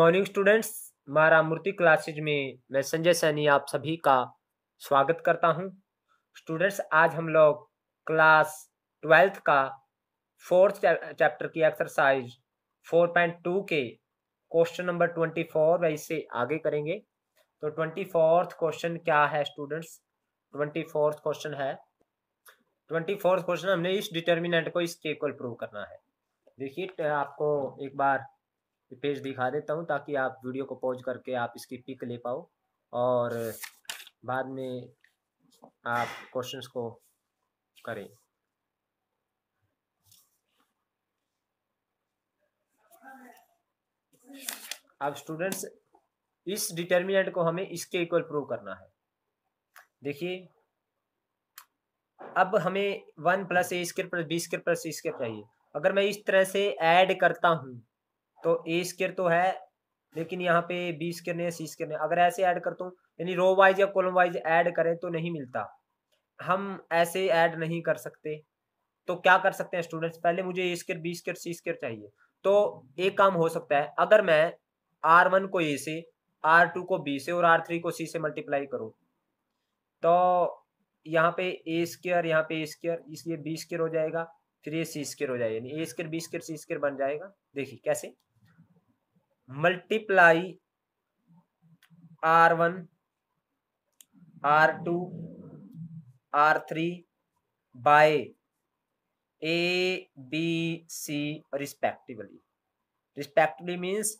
morning students मारा मूर्ति classes में मैं संजय सैनी आप सभी का स्वागत करता हूं स्टूडेंट्स आज हम लोग क्लास ट्वेल्थ का फोर्थ चैप्टर की एक्सरसाइज 4.2 के क्वेश्चन नंबर 24 व इससे आगे करेंगे तो ट्वेंटी फोर्थ क्वेश्चन क्या है स्टूडेंट्स ट्वेंटी फोर्थ क्वेश्चन है ट्वेंटी फोर्थ क्वेश्चन हमने इस डिटर्मिनेंट को इसके इक्वल प्रूव करना है देखिए आपको एक बार पेज दिखा देता हूँ ताकि आप वीडियो को पॉज करके आप इसकी पिक ले पाओ और बाद में आप क्वेश्चंस को करें अब स्टूडेंट्स इस डिटर्मिनेंट को हमें इसके इक्वल प्रूव करना है देखिए अब हमें one plus A square plus B square plus C square चाहिए अगर मैं इस तरह से ऐड करता हूं तो ए स्केयर तो है लेकिन यहाँ पे बी स्केयर नहीं है सी स्केयर नहीं अगर ऐसे ऐड करता हूँ यानी रो वाइज या कॉलम वाइज ऐड करें तो नहीं मिलता हम ऐसे ऐड नहीं कर सकते तो क्या कर सकते हैं स्टूडेंट्स पहले मुझे A square B square C square चाहिए तो एक काम हो सकता है अगर मैं आर वन को ए से आर टू को बी से और आर थ्री को सी से मल्टीप्लाई करूँ तो यहाँ पे ए स्केयर यहाँ पे ए स्केयर इसलिए बी स्केयर हो जाएगा फिर ये सी स्केयर हो जाएगा यानी A square B square C square बन जाएगा देखिए कैसे multiply R one R two R three by A B C respectively respectively means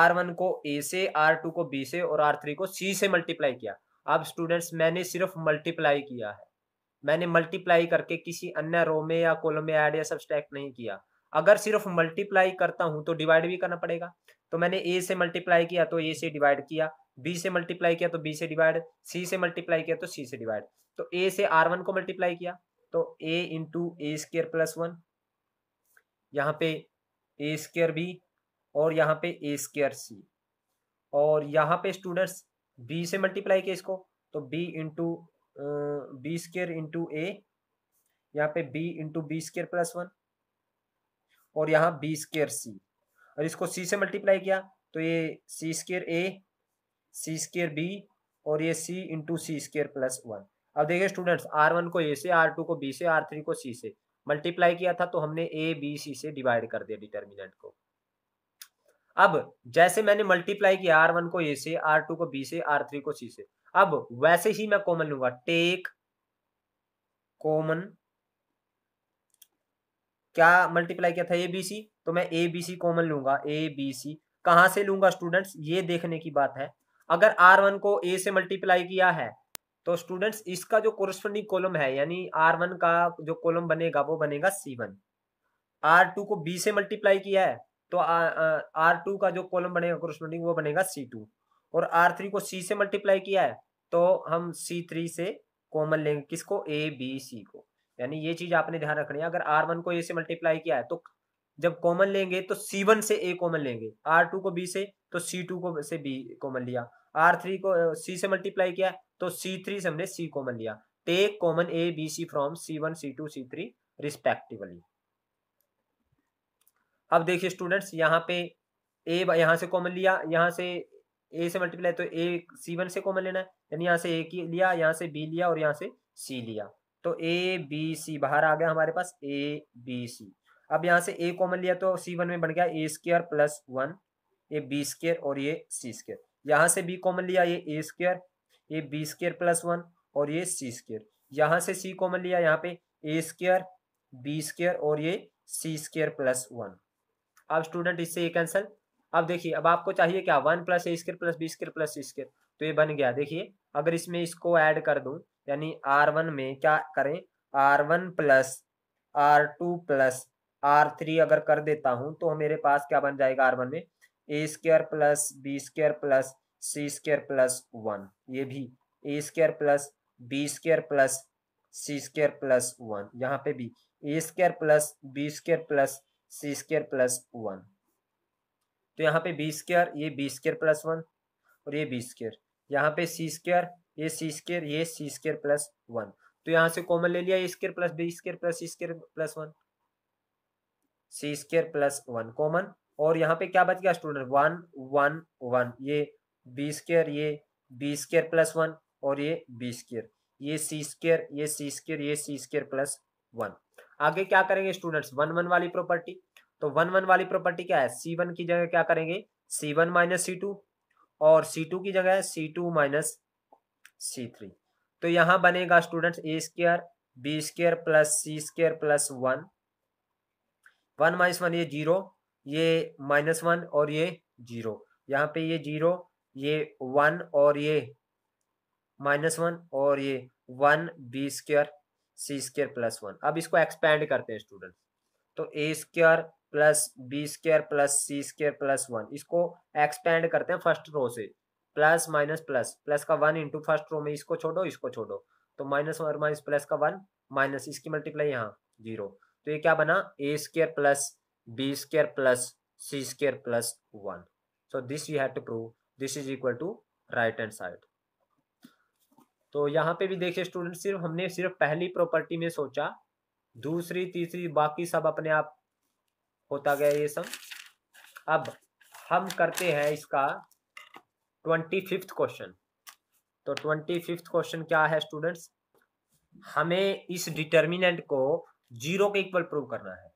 R one को ए से आर टू को बी से और आर थ्री को सी से मल्टीप्लाई किया अब स्टूडेंट्स मैंने सिर्फ मल्टीप्लाई किया है मैंने मल्टीप्लाई करके किसी अन्य रो में या कॉलम में ऐड या सब्सट्रैक्ट नहीं किया अगर सिर्फ मल्टीप्लाई करता हूं तो डिवाइड भी करना पड़ेगा तो मैंने ए से मल्टीप्लाई किया तो ए से डिवाइड किया बी से मल्टीप्लाई किया तो बी से डिवाइड सी से मल्टीप्लाई किया तो सी से डिवाइड तो ए से आर वन को मल्टीप्लाई किया तो A into A square plus one यहाँ पे ए स्केयर बी और यहाँ पे ए स्केयर सी और यहाँ पे स्टूडेंट्स बी से मल्टीप्लाई किया इसको तो B into B square into A यहाँ पे B into B square plus one और यहाँ बी स्केयर सी और इसको सी से मल्टीप्लाई किया तो ये C square A C square B और ये C into C square plus one अब देखिए स्टूडेंट्स आर वन को ए से आर टू को बी से आर थ्री को सी से मल्टीप्लाई किया था तो हमने ए बी सी से डिवाइड कर दिया डिटर्मिनेंट को अब जैसे मैंने मल्टीप्लाई किया आर वन को ए से आर टू को बी से आर थ्री को सी से अब वैसे ही मैं कॉमन लूंगा टेक कॉमन क्या मल्टीप्लाई किया था ए बी सी तो मैं ए बी सी कॉमन लूंगा ए बी सी कहाँ से लूंगा स्टूडेंट्स ये देखने की बात है अगर आर वन को ए से मल्टीप्लाई किया है तो स्टूडेंट्स इसका जो कोरस्पोंडिंग कॉलम है यानी आर वन का जो कॉलम बनेगा वो बनेगा सी वन आर टू को बी से मल्टीप्लाई किया है तो आर टू का जो कॉलम बनेगा कोरस्पोंडिंग वो बनेगा सी टू और आर थ्री को सी से मल्टीप्लाई किया है तो हम सी थ्री से कॉमन लेंगे किसको ए बी सी को यानी ये चीज आपने ध्यान रखनी है अगर आर वन को ए से मल्टीप्लाई किया है तो जब कॉमन लेंगे तो सी वन से ए कॉमन लेंगे आर टू को बी से तो सी टू को से बी कॉमन लिया आर थ्री को सी से मल्टीप्लाई किया तो सी थ्री से हमने सी कॉमन लिया take common A B C from C one C two C three respectively अब देखिए स्टूडेंट्स यहाँ पे ए यहाँ से कॉमन लिया यहाँ से ए से मल्टीप्लाई तो ए सी वन से कॉमन लेना है यानी यहाँ से ए की लिया यहाँ से बी लिया और यहाँ से सी लिया तो ए बी सी बाहर आ गया हमारे पास ए बी सी अब यहाँ से ए कॉमन लिया तो सी वन में बन गया A square plus one A B square और ये सी स्केयर यहाँ से बी कॉमन लिया ये ए स्क्र ये बी स्केयर प्लस वन और ये सी स्केयर यहाँ से सी कॉमन लिया यहाँ पे ए स्केयर बी स्केयर और ये सी स्केयर प्लस वन अब स्टूडेंट इससे ये कैंसिल अब देखिए अब आपको चाहिए क्या one plus A square plus B square plus C square तो ये बन गया देखिए अगर इसमें इसको ऐड कर दूं यानी आर वन में क्या करें R one plus R two plus R three अगर कर देता हूं तो मेरे पास क्या बन जाएगा आर वन में A square plus B square plus C square plus one ये भी A square plus B square plus C square plus one यहाँ पे भी A square plus B square plus C square plus one तो यहाँ पे B square ये B square plus one और ये बी स्क्र यहाँ पे सी स्क्र ये सी स्केयर ये सी स्केयर प्लस वन तो यहां से कॉमन ले लिया A square plus B square plus C square plus one C square plus one common और यहाँ पे क्या बच गया स्टूडेंट वन वन वन ये बी स्केयर ये बी स्केयर प्लस वन और ये बी स्केयर ये सी स्केयर ये सी स्केयर ये सी स्केयर प्लस वन आगे क्या करेंगे स्टूडेंट्स वन वन वाली प्रॉपर्टी तो वन वन वाली प्रॉपर्टी क्या है सी वन की जगह क्या करेंगे C one minus C two और सी टू की जगह C two minus C three तो यहां बनेगा student A square B square plus C square plus one one minus one ये जीरो ये माइनस वन और ये जीरो यहाँ पे ये जीरो ये वन और ये माइनस वन और ये one B square C square plus one अब इसको एक्सपेंड करते हैं स्टूडेंट तो A square plus B square plus C square plus one इसको एक्सपेंड करते हैं फर्स्ट रो से प्लस माइनस प्लस प्लस का वन इंटू फर्स्ट रो में इसको छोड़ो इसको छोड़ो तो माइनस और माइनस प्लस का वन माइनस इसकी मल्टीप्लाई यहाँ जीरो तो ये क्या बना A square plus B square plus C square plus one so this you have to prove this is equal to right hand side तो यहाँ पे भी देखिए स्टूडेंट सिर्फ हमने सिर्फ पहली प्रॉपर्टी में सोचा दूसरी तीसरी बाकी सब अपने आप होता गया ये सब अब हम करते हैं इसका ट्वेंटी फिफ्थ क्वेश्चन तो ट्वेंटी फिफ्थ क्वेश्चन क्या है स्टूडेंट्स हमें इस डिटर्मिनेंट को जीरो के इक्वल प्रूव करना है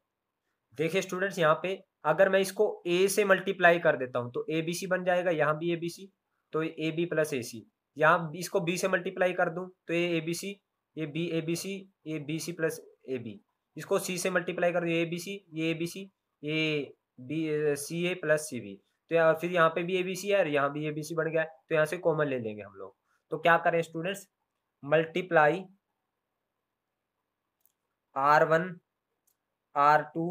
देखिए स्टूडेंट्स यहाँ पे अगर मैं इसको ए से मल्टीप्लाई कर देता हूँ तो ए बी सी बन जाएगा यहाँ भी ए बी सी तो A B plus A C यहाँ इसको बी से मल्टीप्लाई कर दूँ तो ए ए बी सी ये B A B C A B C plus A B इसको सी से मल्टीप्लाई कर दूँ ए बी सी ये ए बी सी ये B C A plus C B तो यहाँ फिर यहाँ पे भी ए बी सी है यहाँ भी ए बी सी बन गया तो यहाँ से कॉमन ले लेंगे हम लोग तो क्या करें students multiply R one R two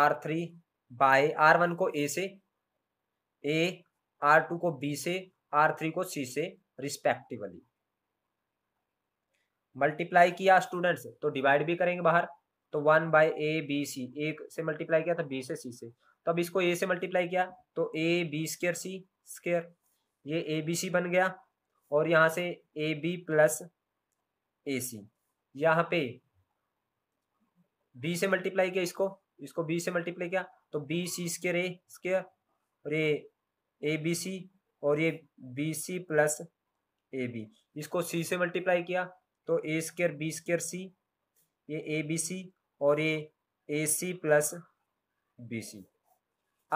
R three by R one को ए से ए आर टू को बी से आर थ्री को सी से रिस्पेक्टिवली मल्टीप्लाई किया स्टूडेंट्स तो डिवाइड भी करेंगे बाहर तो one by A B C A से मल्टीप्लाई किया था तो बी से सी से तो अब इसको ए से मल्टीप्लाई किया तो A B square C square ये ए बी सी बन गया और यहाँ से ए बी प्लस ए सी यहाँ पे बी से मल्टीप्लाई किया इसको इसको बी से मल्टीप्लाई किया तो B C square A square और ये ए बी सी और ये B C plus A B इसको सी से मल्टीप्लाई किया तो A square B square C ये ए बी सी और ये ए सी प्लस बी सी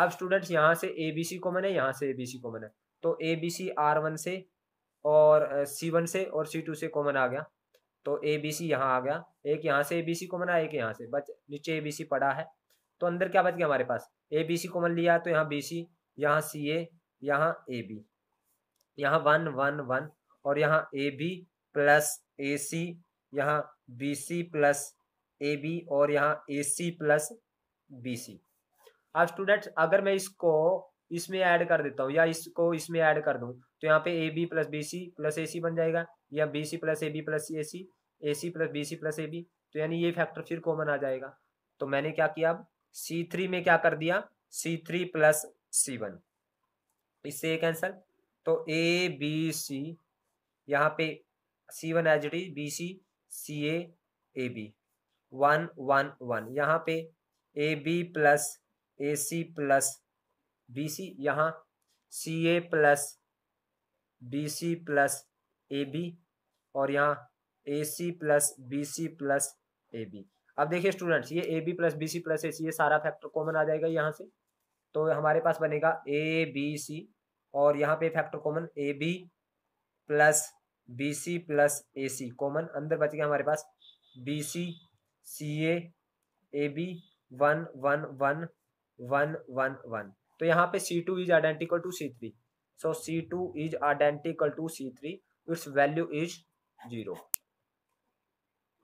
अब स्टूडेंट्स यहाँ से ए बी सी कॉमन है यहाँ से ए बी सी कॉमन है तो A B C R one से और सी वन से और सी टू से कॉमन आ गया तो ए बी सी यहाँ आ गया एक यहाँ से ए बी सी कॉमन आया एक यहाँ से बच नीचे ए बी सी पड़ा है तो अंदर क्या बच गया हमारे पास ए बी सी कॉमन लिया तो यहाँ बी सी यहाँ सी ए यहाँ ए बी यहाँ वन वन वन और यहाँ A B plus A C यहाँ B C plus A B और यहाँ A C plus B C अब स्टूडेंट्स अगर मैं इसको इसमें ऐड कर देता हूँ या इसको इसमें ऐड कर दूँ तो यहाँ पे A B plus B C plus A C बन जाएगा या B C plus A B plus A C A C plus B C plus A B तो यानी ये फैक्टर फिर कॉमन आ जाएगा तो मैंने क्या किया अब सी थ्री में क्या कर दिया C three plus C one इससे एक कैंसल तो ए बी सी यहाँ पे C one it is B C C A A B one one one यहाँ पे A B plus A C plus B C यहाँ C A plus B C plus A B और यहाँ A C plus B C plus A B अब देखिए students ये A B plus B C plus A C ये सारा factor common आ जाएगा यहाँ से तो हमारे पास बनेगा ए बी सी और यहाँ पे factor common A B plus B C plus A C common अंदर बच गया हमारे पास B C C A A B one one one one one one तो यहाँ पे C two is identical to C three so C two is identical to C three its value is zero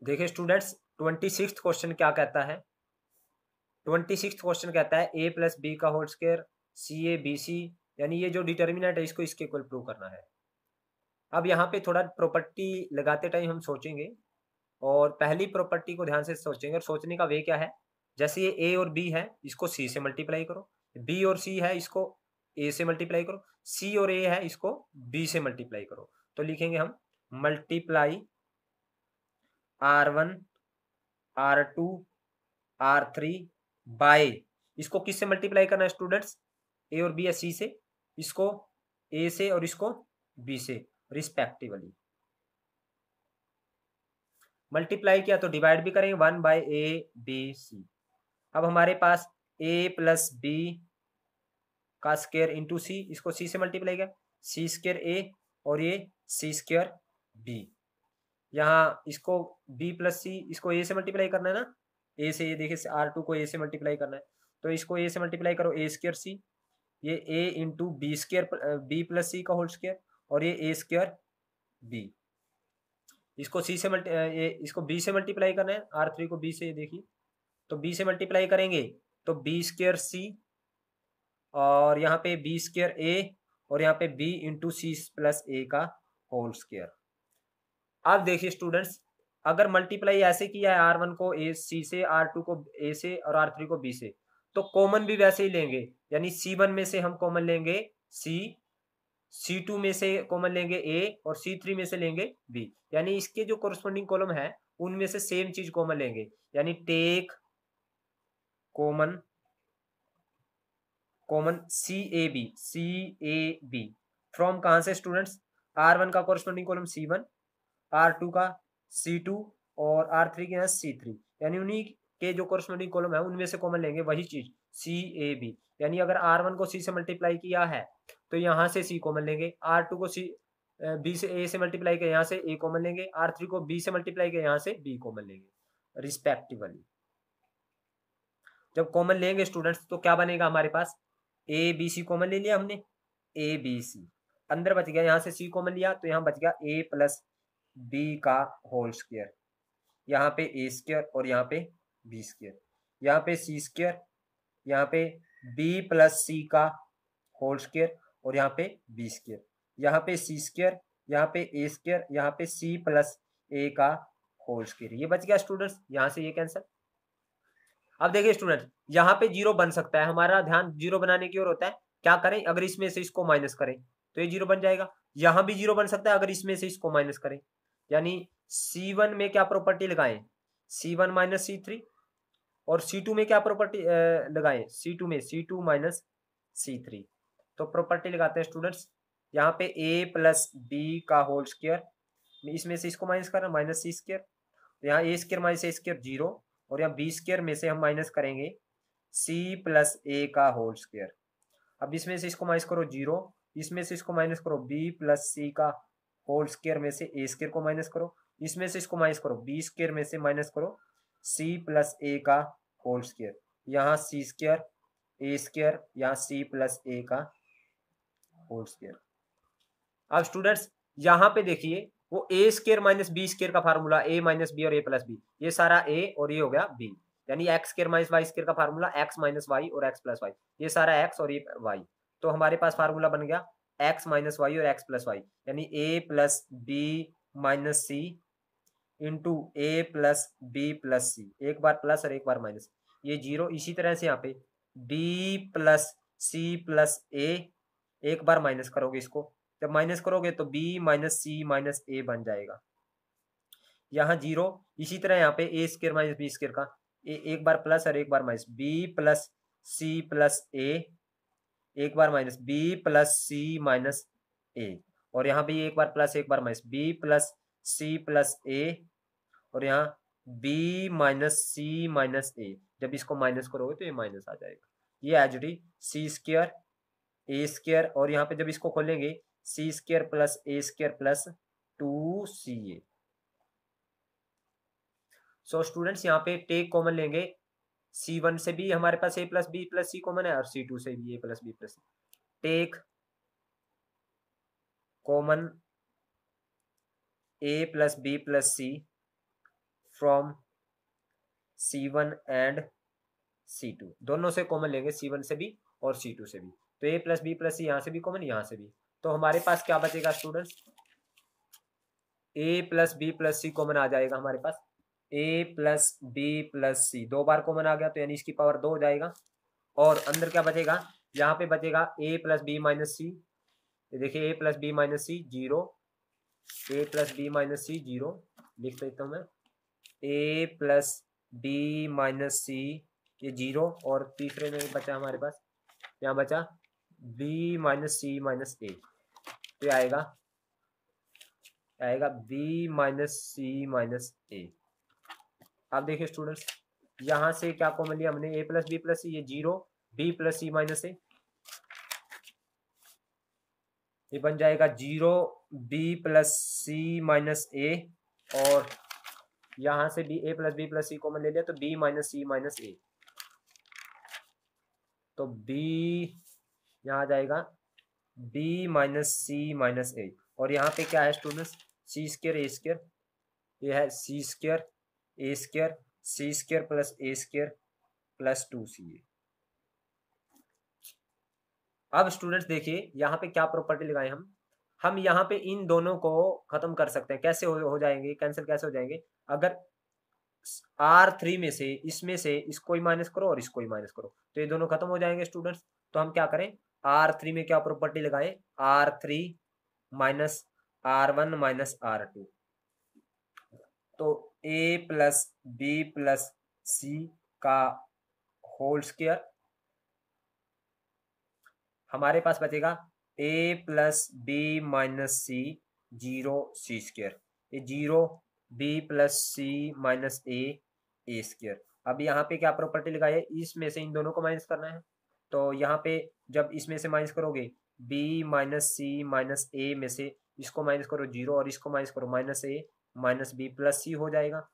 देखिए students twenty six question क्या कहता है twenty six question कहता है A plus B का whole square C A B C यानी ये जो डिटर्मिनेट है इसको इसके इक्वल प्रूव करना है अब यहाँ पे थोड़ा प्रॉपर्टी लगाते टाइम हम सोचेंगे और पहली प्रॉपर्टी को ध्यान से सोचेंगे और सोचने का वे क्या है जैसे ये ए और बी है इसको सी से मल्टीप्लाई करो बी और सी है इसको ए से मल्टीप्लाई करो सी और ए है इसको बी से मल्टीप्लाई करो तो लिखेंगे हम multiply R one R two R three by इसको किस से मल्टीप्लाई करना है स्टूडेंट्स ए और बी या सी से इसको ए से और इसको बी से रिस्पेक्टिवली मल्टीप्लाई किया तो डिवाइड भी करेंगे one by A B C अब हमारे पास ए प्लस बी का स्केयर इंटू सी इसको सी से मल्टीप्लाई किया सी स्केयर ए और ये सी स्केयर बी यहाँ इसको बी प्लस सी इसको ए से मल्टीप्लाई करना है ना ए से ये देखिए आर टू को ए से मल्टीप्लाई करना है तो इसको ए से मल्टीप्लाई करो ए स्केयर सी ये A into B square B plus C का होल स्केयर और ये ए स्केयर बी इसको सी से मल्टी इसको बी से मल्टीप्लाई करना है आर थ्री को बी से देखिए तो बी से मल्टीप्लाई करेंगे तो बी स्केयर सी और यहाँ पे बी स्केयर ए और यहाँ पे B into C plus A का होल स्केयर अब देखिए स्टूडेंट्स अगर मल्टीप्लाई ऐसे किया है आर वन को ए सी से आर टू को ए से और आर थ्री को बी से तो कॉमन भी वैसे ही लेंगे यानी सी वन में से हम कॉमन लेंगे सी सी टू में से कॉमन लेंगे ए और सी थ्री में से लेंगे बी यानी इसके जो कोरस्पोंडिंग कॉलम है उनमें से सेम चीज कॉमन लेंगे यानी take common common C A B C A B from कहां से स्टूडेंट्स आर वन का corresponding column C one R two का सी टू और आर थ्री के सी थ्री यानी उन्हीं के जो कॉरेस्पॉन्डिंग कॉलम है उनमें से कॉमन लेंगे वही चीज सी ए बी यानी अगर आर वन को सी से मल्टीप्लाई किया है तो यहाँ से सी कॉमन लेंगे आर टू को सी बी से ए से मल्टीप्लाई किया यहाँ से ए कॉमन लेंगे आर थ्री को बी से मल्टीप्लाई किया यहाँ से बी कॉमन लेंगे रिस्पेक्टिवली जब कॉमन लेंगे स्टूडेंट्स तो क्या बनेगा हमारे पास ए बी सी कॉमन ले लिया हमने ए बी सी अंदर बच गया यहाँ से सी कॉमन लिया तो यहाँ बच गया ए प्लस बी का होल स्क्वेयर यहाँ पे ए स्क्वेयर और यहाँ पे बी स्क्वेयर यहाँ पे सी स्क्वेयर यहाँ पे बी प्लस सी का होल स्क्वेयर और यहाँ पे बी स्क्वेयर यहाँ पे सी स्क्वेयर यहाँ पे ए स्क्वेयर यहाँ पे सी प्लस ए का होल स्क्वेयर ये बच गया स्टूडेंट्स यहाँ से ये कैंसिल अब देखिए स्टूडेंट यहाँ पे जीरो बन सकता है हमारा ध्यान जीरो बनाने की ओर होता है क्या करें अगर इसमें से इसको माइनस करें तो ये जीरो बन जाएगा यहाँ भी जीरो बन सकता है अगर इसमें से इसको माइनस करें यानी सी में क्या प्रॉपर्टी लगाएं सी वन माइनस सी और सी में क्या प्रॉपर्टी लगाएं सी में सी टू माइनस सी तो प्रॉपर्टी लगाते हैं स्टूडेंट्स यहाँ पे a प्लस बी का होल स्क्र इसमें से इसको माइनस करना माइनस सी स्क्र यहाँ A square minus A square zero और यहाँ बी स्केयर में से हम माइनस करेंगे सी प्लस ए का होल स्केयर अब इसमें से इसको माइनस करो जीरो इसमें से इसको माइनस करो बी प्लस सी का होल स्केयर में से ए स्केयर को माइनस करो इसमें से इसको माइनस करो बी स्केयर में से माइनस करो सी प्लस ए का होल स्केयर यहाँ सी स्केयर ए स्केयर यहाँ सी प्लस ए का होल स्केयर अब स्टूडेंट्स यहाँ पे देखिए वो A square minus B square का फार्मूला ए माइनस बी और ए प्लस बी ये सारा ए और ये हो गया बी यानी X square minus Y square का फार्मूला एक्स माइनस वाई और एक्स प्लस वाई ये सारा एक्स और ये वाई तो हमारे पास फार्मूला बन गया एक्स माइनस वाई और एक्स प्लस वाई यानी A plus B minus C into A plus B plus C एक बार प्लस और एक बार माइनस ये जीरो इसी तरह से यहाँ पे B plus C plus A एक बार माइनस करोगे इसको जब माइनस करोगे तो B minus C minus A बन जाएगा यहाँ जीरो इसी तरह यहाँ पे A square minus B square का ए एक बार प्लस और एक बार minus B plus C plus A एक बार minus B plus C minus A और यहाँ भी एक बार प्लस एक बार minus B plus C plus A और यहाँ B minus C minus A जब इसको माइनस करोगे तो ये माइनस आ जाएगा ये H D C square A square और यहाँ पे जब इसको खोलेंगे C square plus A square plus two C A so students यहाँ पे टेक कॉमन लेंगे सी वन से भी हमारे पास A plus B plus C common है और सी टू से भी A plus B plus take common A plus B plus C from C one and C two दोनों से कॉमन लेंगे सी वन से भी और सी टू से भी तो A plus B plus C यहाँ से भी कॉमन यहाँ से भी तो हमारे पास क्या बचेगा students A plus B plus C common आ जाएगा हमारे पास A plus B plus C दो बार कॉमन आ गया तो यानी इसकी पावर दो हो जाएगा और अंदर क्या बचेगा यहाँ पे बचेगा A plus B minus C देखिए A plus B minus C zero A plus B minus C zero लिख देता हूँ मैं A plus B minus C ये जीरो और तीसरे में बचा हमारे पास यहाँ बचा B minus C minus A तो आएगा आएगा B minus C minus A आप देखिए स्टूडेंट्स यहां से क्या कॉमन लिया हमने A plus B plus C ये zero B plus C minus A ये बन जाएगा zero B plus C minus A और यहां से B A plus B plus C common ले लिया तो B minus C minus A तो बी यहां आ जाएगा B minus C minus A और यहाँ पे क्या है students C square A square ये है C square A square C square plus A square plus two C A अब स्टूडेंट्स देखिए यहाँ पे क्या प्रॉपर्टी लगाए हम हम यहाँ पे इन दोनों को खत्म कर सकते हैं कैसे हो, हो जाएंगे कैंसिल कैसे हो जाएंगे अगर आर थ्री में से इसमें से इसको ही माइनस करो और इसको ही माइनस करो तो ये दोनों खत्म हो जाएंगे स्टूडेंट्स तो हम क्या करें आर थ्री में क्या प्रॉपर्टी लगाए R three minus R one minus R two तो A plus B plus C का होल स्क्वेयर हमारे पास बचेगा A plus B minus C zero C square ये zero B plus C minus A A square अब यहाँ पे क्या प्रॉपर्टी लगाई है इसमें से इन दोनों को माइनस करना है तो यहाँ पे जब इसमें से माइनस करोगे B minus C minus A में से इसको माइनस करो जीरो और इसको माइनस करो minus A minus B plus C हो जाएगा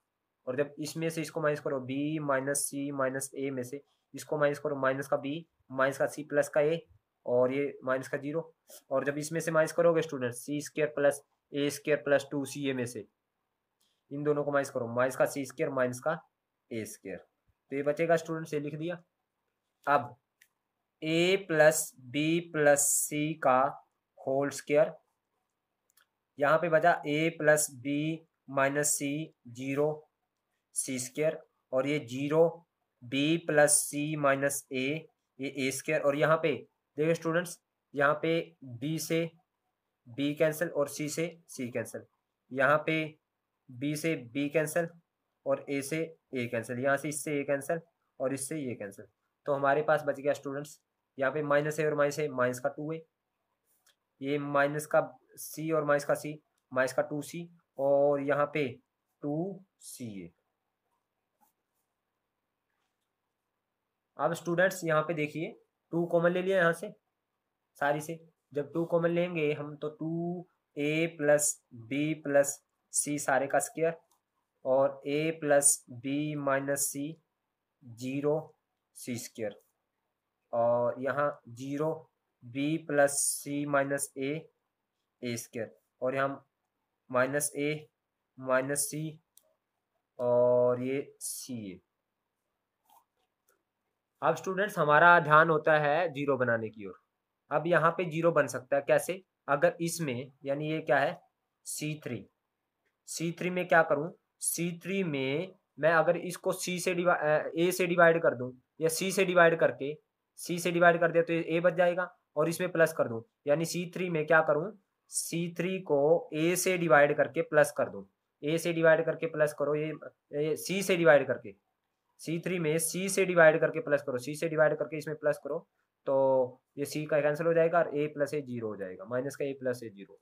और जब इसमें से इसको माइनस करो B minus C minus A में से इसको माइनस करो माइनस का बी माइनस का सी प्लस का ए और ये माइनस का जीरो और जब इसमें से माइनस करोगे student C square plus A square plus two C A में से इन दोनों को माइनस करो माइनस का सी स्केयर माइनस का ए स्केयर तो ये बचेगा स्टूडेंट से लिख दिया अब A plus B plus C का होल स्क्र यहाँ पे बचा A plus B minus C zero C square और ये zero B plus C minus A ये ए स्क्वेयर और यहाँ पे देखिए स्टूडेंट्स यहाँ पे बी से बी कैंसिल और सी से सी कैंसिल यहाँ पे बी से बी कैंसिल और ए से ए कैंसिल यहाँ से इससे ए कैंसिल और इससे ये कैंसिल तो हमारे पास बच गया स्टूडेंट्स यहाँ पे माइनस ए और माइनस ए माइनस का टू ए ये माइनस का सी और माइनस का सी माइनस का टू सी और यहाँ पे टू सी ए अब स्टूडेंट्स यहाँ पे देखिए टू कॉमन ले लिया यहाँ से सारी से जब टू कॉमन लेंगे हम तो two A plus B plus C सारे का स्क्वायर और A plus B minus C zero C square और यहाँ zero B plus C minus A A square और यहाँ माइनस ए माइनस सी और ये सी ए अब स्टूडेंट्स हमारा ध्यान होता है जीरो बनाने की ओर अब यहाँ पे जीरो बन सकता है कैसे अगर इसमें यानी ये क्या है सी थ्री सी थ्री में क्या करूँ सी थ्री में मैं अगर इसको सी से डिवाइड ए से डिवाइड कर दूँ या सी से डिवाइड करके सी से डिवाइड कर दिया तो ए बच जाएगा और इसमें प्लस कर दूं यानी सी थ्री में क्या करूं सी थ्री को ए से डिवाइड करके प्लस कर दूं ए से डिवाइड करके प्लस करो ये सी से डिवाइड करके सी थ्री में सी से डिवाइड करके प्लस करो सी से डिवाइड करके इसमें प्लस करो तो ये सी का कैंसिल हो जाएगा और ए प्लस ए जीरो हो जाएगा माइनस का ए प्लस ए जीरो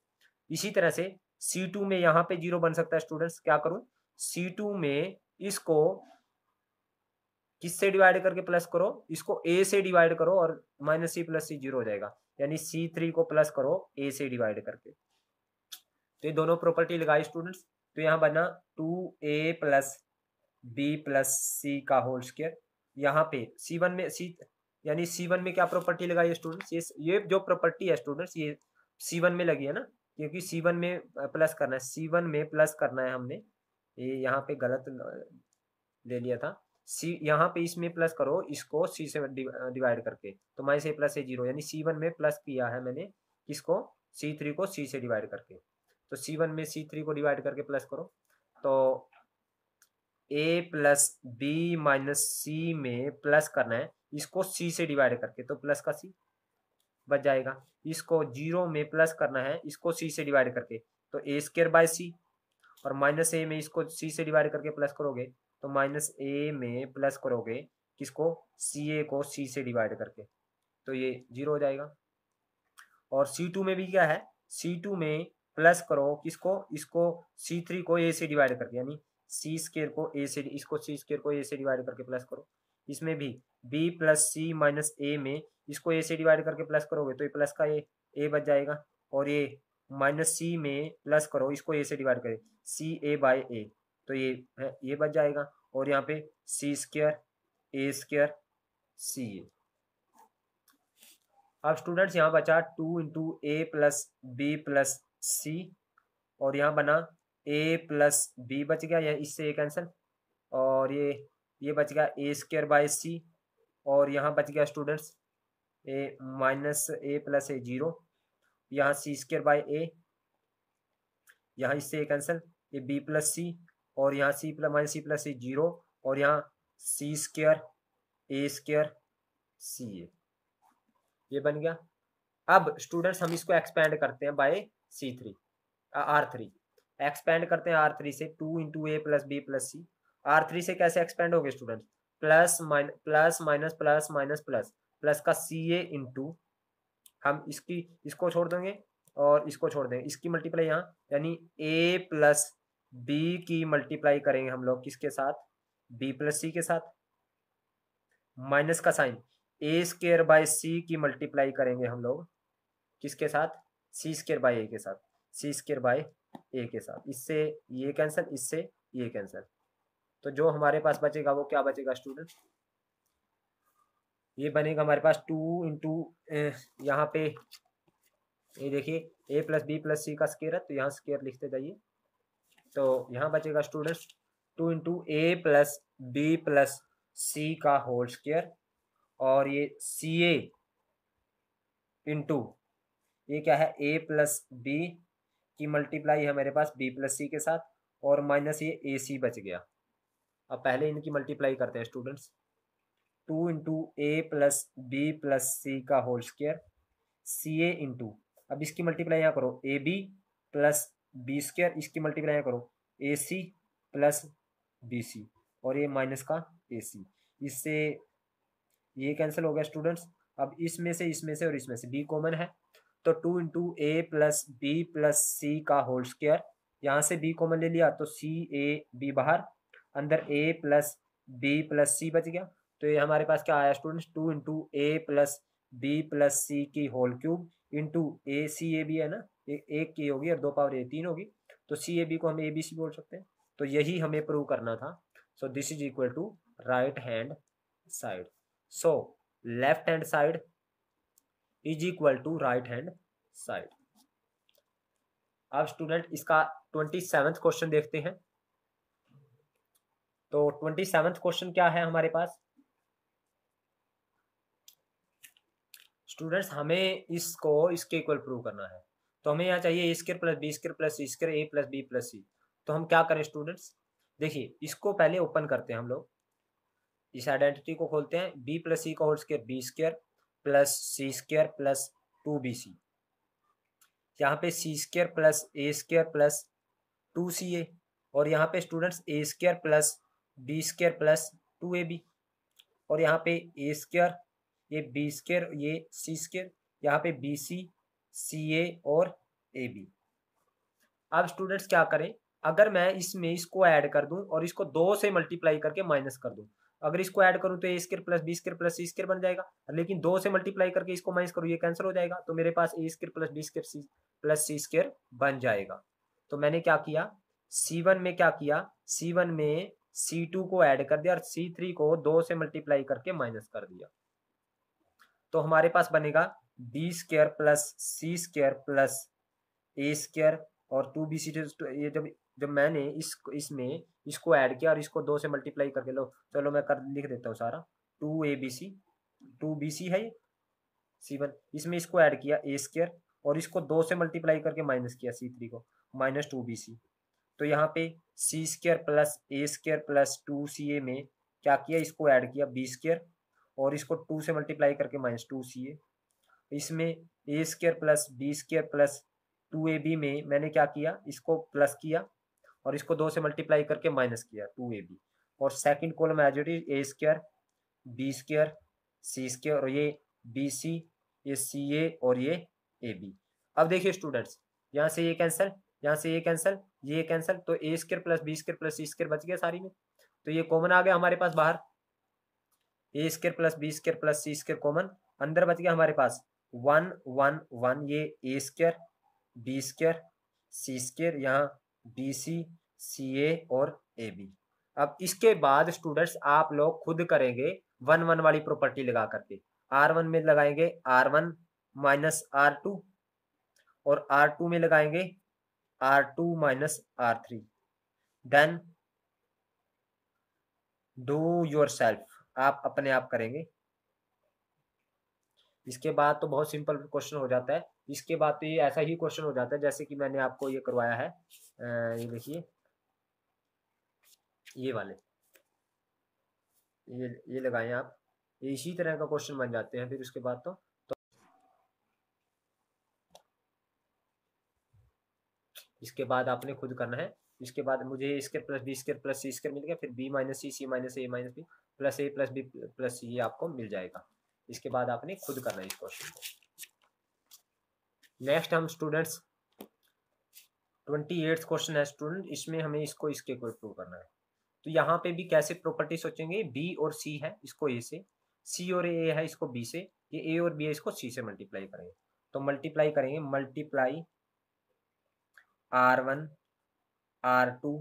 इसी तरह से सी टू में यहाँ पे जीरो बन सकता है स्टूडेंट्स क्या करूँ सी टू में इसको किससे डिवाइड करके प्लस करो इसको ए से डिवाइड करो और minus C plus C zero हो जाएगा यानी सी थ्री को प्लस करो ए से डिवाइड करके तो ये दोनों प्रॉपर्टी लगाई स्टूडेंट्स तो यहाँ बना two A plus B plus C का होल स्केयर यहाँ पे सी वन में सी यानी सी वन में क्या प्रॉपर्टी लगाई है स्टूडेंट्स ये ये जो प्रॉपर्टी है स्टूडेंट्स ये सी वन में लगी है ना क्योंकि सी वन में प्लस करना है सी वन में प्लस करना है हमने ये यहाँ पे गलत ले लिया था सी यहाँ पे इसमें प्लस करो इसको सी से डिवाइड करके तो minus A plus A zero यानी सी वन में प्लस किया है मैंने किसको सी थ्री को सी से डिवाइड करके तो सी वन में सी थ्री को डिवाइड करके प्लस करो तो A plus B minus C में प्लस करना है इसको सी से डिवाइड करके तो प्लस का सी बच जाएगा इसको जीरो में प्लस करना है इसको सी से डिवाइड करके तो ए स्केयर बाय सी और माइनस ए में इसको सी से डिवाइड करके प्लस करोगे तो माइनस ए में प्लस करोगे किसको सी ए को सी से डिवाइड करके तो ये जीरो हो जाएगा और सी टू में भी क्या है सी टू में प्लस करो किसको इसको सी थ्री को ए से डिवाइड करके यानी सी स्केयर को ए से इसको सी स्केयर को ए से डिवाइड करके प्लस करो इसमें भी B plus C minus A में इसको ए से डिवाइड करके प्लस करोगे तो ये प्लस का ए ए बच जाएगा और ये माइनस सी में प्लस करो इसको ए से डिवाइड करे सी ए बाय ए तो ये ये बच जाएगा और यहाँ पे C square A square C A अब स्टूडेंट्स यहाँ बचा two into A plus B plus C और यहाँ बना ए प्लस बी बच गया या इससे ये कैंसिल और ये ये बच गया ए स्क्र बाय सी और यहाँ बच गया students A minus A plus A zero यहाँ सी स्क्र बाय ए यहाँ इससे ये कैंसिल ये बी प्लस सी और यहाँ C plus minus C plus C zero और यहाँ सी स्क्र ए स्क्र सी ए ये बन गया अब स्टूडेंट्स हम इसको एक्सपेंड करते हैं by C three R three expand करते हैं आर थ्री से two into A plus B plus C R three से कैसे एक्सपेंड हो गए student plus minus plus minus plus minus plus plus का सी ए इंटू हम इसकी इसको छोड़ देंगे और इसको छोड़ देंगे इसकी मल्टीप्लाई यहाँ यानी ए प्लस b की मल्टीप्लाई करेंगे हम लोग किसके साथ b प्लस सी के साथ माइनस का sign A square by C की मल्टीप्लाई करेंगे हम लोग किसके साथ सी स्केयर बाय ए के साथ सी स्केयर बाय ए के साथ इससे ये कैंसिल इससे ये कैंसिल तो जो हमारे पास बचेगा वो क्या बचेगा स्टूडेंट ये बनेगा हमारे पास टू इंटू यहाँ पे ये देखिए A plus B plus C का स्केयर है तो यहाँ स्केयर लिखते जाइए तो यहाँ बचेगा students two into A plus B plus C का होल स्केयर और ये सी ए इंटू ये क्या है ए प्लस बी की मल्टीप्लाई है मेरे पास बी प्लस सी के साथ और माइनस ये ए सी बच गया अब पहले इनकी मल्टीप्लाई करते हैं students two into A plus B plus C का whole square C A into अब इसकी मल्टीप्लाई यहाँ करो A B plus B square इसकी मल्टीप्लाई करो A C plus B C और ये माइनस का ए सी इससे ये कैंसिल हो गया स्टूडेंट्स अब इसमें से इसमें से और इसमें से बी कॉमन है तो two into A plus B plus C का होल स्केयर यहाँ से बी कॉमन ले लिया तो सी ए बी बाहर अंदर A plus B plus C बच गया तो ये हमारे पास क्या आया students two into A plus B plus C की whole cube into A C A B है ना ए, एक ए होगी और दो पावर ए तीन होगी तो सी ए बी को हम ए बी सी बोल सकते हैं तो यही हमें प्रूव करना था so this is equal to right hand side so left hand side is equal to right hand side अब स्टूडेंट इसका ट्वेंटी सेवन क्वेश्चन देखते हैं तो ट्वेंटी सेवन क्वेश्चन क्या है हमारे पास स्टूडेंट्स हमें इसको इसके इक्वल प्रूव करना है तो हमें यहाँ चाहिए A square plus B square plus C square A plus B plus C तो हम क्या करें स्टूडेंट्स देखिए इसको पहले ओपन करते हैं हम लोग इस आइडेंटिटी को खोलते हैं बी प्लस सी का whole square B square plus C square plus two B C यहाँ पे C square plus A square plus two C A और यहाँ पे students A square plus B square plus two A B और यहाँ पे A square ये B square ये सी स्केयर यहाँ पे बी सी सी ए और ए बी अब स्टूडेंट्स क्या करें अगर मैं इसमें इसको ऐड कर दूं और इसको दो से मल्टीप्लाई करके माइनस कर दूं अगर इसको ऐड करूं तो A square plus B square plus C square बन जाएगा लेकिन दो से मल्टीप्लाई करके इसको माइनस करूं ये कैंसिल हो जाएगा तो मेरे पास A square plus B square C plus C square बन जाएगा तो मैंने क्या किया सी वन में क्या किया सी वन में सी टू को ऐड कर दिया और सी थ्री को दो से मल्टीप्लाई करके माइनस कर दिया तो हमारे पास बनेगा B square plus C square plus A square और टू बी सी ये जब जब मैंने इस इसमें इसको ऐड किया और इसको दो से मल्टीप्लाई करके लो चलो मैं कर लिख देता हूँ सारा two A B C two B C है ये सी वन इसमें इसको ऐड किया ए स्क्र और इसको दो से मल्टीप्लाई करके माइनस किया सी थ्री को माइनस टू बी सी तो यहाँ पे C square plus A square plus two C A में क्या किया इसको ऐड किया बी स्क्र और इसको टू से मल्टीप्लाई करके माइनस टू सी ए इसमें A square plus B square plus two A B में मैंने क्या किया इसको प्लस किया और इसको दो से मल्टीप्लाई करके माइनस किया टू ए बी और second column as it is A square B square C square और ये बी सी ये सी ए और ये ए बी अब देखिए स्टूडेंट्स यहाँ से ये कैंसिल यहाँ से ये कैंसिल ये कैंसिल तो A square plus B square plus C square बच गया सारी में तो ये कॉमन आ गया हमारे पास बाहर A square plus B square plus C square common अंदर बच गया हमारे पास वन वन वन ये A square B square C square यहाँ बी सी सी ए और ए बी अब इसके बाद स्टूडेंट्स आप लोग खुद करेंगे वन वन वाली प्रॉपर्टी लगा करके आर वन में लगाएंगे R one minus R two और आर टू में लगाएंगे R two minus R three then do yourself आप अपने आप करेंगे इसके बाद तो बहुत सिंपल क्वेश्चन हो जाता है इसके बाद तो ये ऐसा ही क्वेश्चन हो जाता है जैसे कि मैंने आपको ये करवाया है ये देखिए ये वाले ये ये लगाए आप ये इसी तरह का क्वेश्चन बन जाते हैं फिर उसके बाद तो, तो इसके बाद आपने खुद करना है इसके बाद मुझे इसके plus B square plus C square मिल गया फिर B minus C C minus A minus B plus A plus B plus C ये आपको मिल जाएगा इसके बाद आपने खुद करना है इस क्वेश्चन को नेक्स्ट हम स्टूडेंट्स ट्वेंटी एट क्वेश्चन है स्टूडेंट इसमें हमें इसको इसके को प्रूव करना है तो यहाँ पे भी कैसे प्रॉपर्टी सोचेंगे बी और सी है इसको ए से सी और ए है इसको बी से ये ए और बी है इसको सी से मल्टीप्लाई करेंगे तो मल्टीप्लाई करेंगे multiply R one R two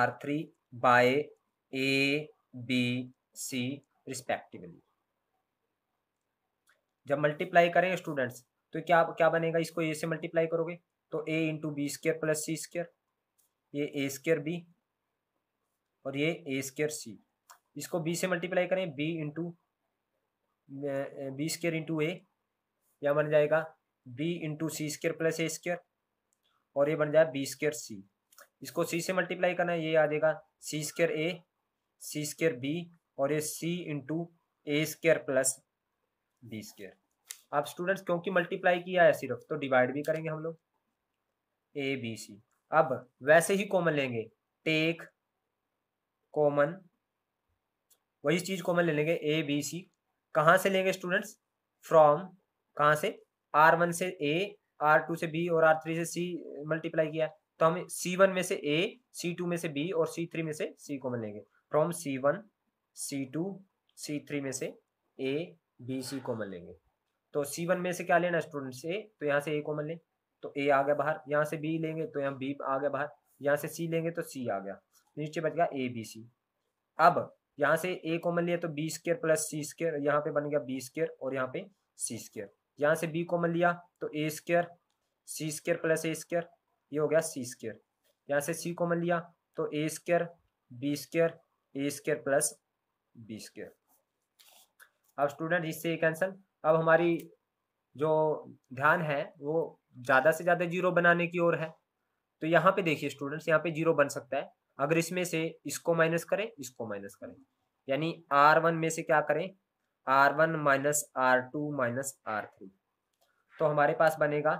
R three by A B C respectively जब मल्टीप्लाई करें स्टूडेंट्स तो क्या क्या बनेगा इसको ए से मल्टीप्लाई करोगे तो A into B square plus C square ये ए स्केयर बी और ये ए स्केयर सी इसको बी से मल्टीप्लाई करें B into B square into A या बन जाएगा B into C square plus A square और ये बन जाए बी स्केयर सी इसको सी से मल्टीप्लाई करना है ये आ जाएगा C square A C square B और ये C into A square plus B square अब स्टूडेंट्स क्योंकि मल्टीप्लाई किया है सिर्फ तो डिवाइड भी करेंगे हम लोग ए बी सी अब वैसे ही कॉमन लेंगे टेक कॉमन वही चीज कॉमन ले लेंगे ए बी सी कहाँ से लेंगे स्टूडेंट्स फ्रॉम कहाँ से आर वन से ए आर टू से बी और आर थ्री से सी मल्टीप्लाई किया तो हम सी वन में से ए सी टू में से बी और सी थ्री में से सी कॉमन लेंगे from C one C two C three में से ए बी सी कॉमन लेंगे तो सी वन में से क्या लेना स्टूडेंट ए तो यहाँ से ए कॉमन लें तो ए आ गया बाहर यहाँ से बी लेंगे तो यहाँ बी आ गया बाहर यहाँ से सी लेंगे तो सी आ गया नीचे बच गया ए बी सी अब यहाँ से ए कॉमन लिया तो B square plus C square यहाँ पे बन गया बी स्केयर और यहाँ पे सी स्केयर यहाँ से बी कॉमन लिया तो A square C square plus A square ये हो गया सी स्केयर यहाँ से सी कॉमन लिया तो A square B square A square plus B square अब स्टूडेंट इससे कैंसल अब हमारी जो ध्यान है वो ज़्यादा से ज़्यादा जीरो बनाने की ओर है तो यहाँ पे देखिए स्टूडेंट्स यहाँ पे जीरो बन सकता है अगर इसमें से इसको माइनस करें इसको माइनस करें यानी आर वन में से क्या करें R one minus R two minus R three तो हमारे पास बनेगा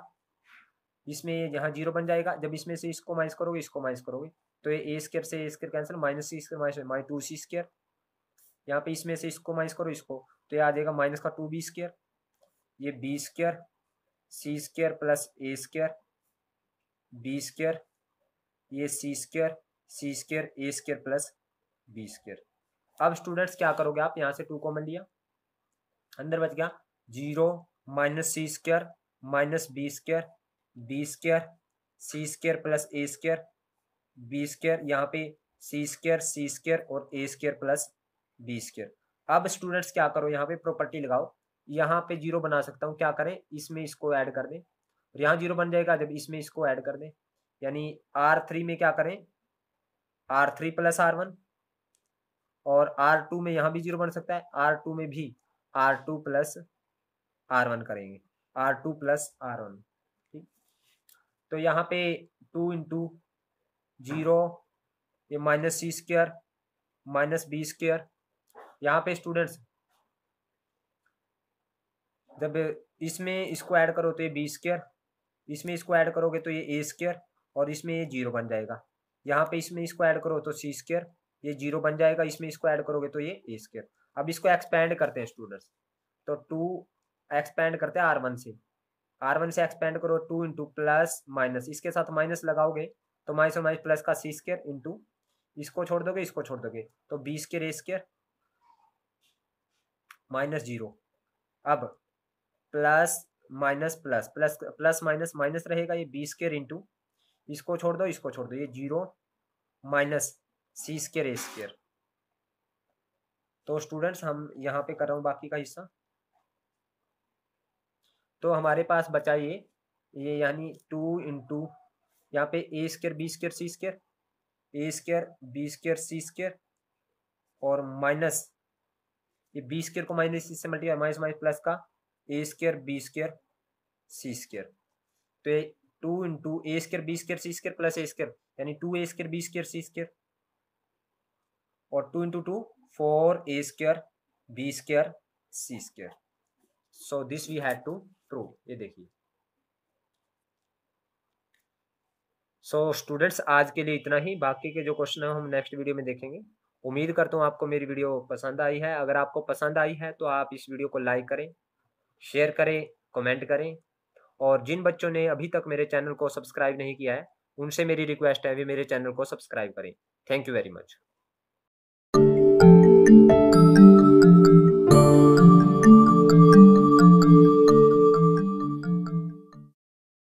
इसमें ये यहाँ जीरो बन जाएगा जब इसमें से इसको माइनस करोगे इसको माइनस करोगे तो ये ए स्केयर से A square cancel minus C square minus minus two C square यहाँ पे इसमें से इसको माइनस करो इसको तो ये आ जाएगा माइनस का टू बी स्केयर ये B square C square plus A square B square ये C square C square A square plus B square अब स्टूडेंट्स क्या करोगे आप यहाँ से टू कॉमन लिया अंदर बच गया zero minus C square minus B square B square C square plus A square B square यहाँ पे सी स्केयर सी स्केयर और A square plus B square अब स्टूडेंट्स क्या करो यहाँ पे प्रॉपर्टी लगाओ यहाँ पे जीरो बना सकता हूँ क्या करें इसमें इसको ऐड कर दें और यहाँ जीरो बन जाएगा जब इसमें इसको ऐड कर दें यानी आर थ्री में क्या करें R three plus R one और आर टू में यहाँ भी जीरो बन सकता है आर टू में भी R two plus R one करेंगे R two plus R one तो यहाँ पे टू इंटू जीरो ये minus C square minus B square यहाँ पे स्टूडेंट्स जब इसमें इसको ऐड करो तो ये बी स्क्र इसमें इसको ऐड करोगे तो ये ए स्क्र और इसमें ये जीरो बन जाएगा यहाँ पे इसमें इसको ऐड करो तो सी स्क्र ये जीरो बन जाएगा इसमें इसको ऐड करोगे तो ये ए स्क्र अब इसको एक्सपैंड करते हैं स्टूडेंट्स तो टू एक्सपेंड करते हैं आर वन से आर वन से एक्सपेंड करो टू इंटू प्लस माइनस इसके साथ माइनस लगाओगे तो माइनस और माइनस प्लस का सी स्केयर इंटू इसको छोड़ दोगे इसको छोड़ दोगे तो B square A square minus zero अब plus minus plus plus plus minus minus रहेगा ये बी स्केयर इंटू इसको छोड़ दो इसको छोड़ दो ये zero minus C square A square तो स्टूडेंट्स हम यहाँ पे कर रहा हूँ बाकी का हिस्सा तो हमारे पास बचा ये ये यानी टू इंटू यहाँ पे A square B square C square A square B square C square और माइनस ये बी स्केयर को माइनस इससे मल्टीप्लाई माइनस माइनस प्लस का A square B square C square तो ये two into A square B square C square plus A square यानी two A square B square C square और two into two four A square B square C square so this we had to true ये देखिए so students आज के लिए इतना ही बाकी के जो क्वेश्चन है हम नेक्स्ट वीडियो में देखेंगे उम्मीद करता हूँ आपको मेरी वीडियो पसंद आई है अगर आपको पसंद आई है तो आप इस वीडियो को लाइक करें शेयर करें कमेंट करें और जिन बच्चों ने अभी तक मेरे चैनल को सब्सक्राइब नहीं किया है उनसे मेरी रिक्वेस्ट है भी मेरे चैनल को सब्सक्राइब करें थैंक यू वेरी मच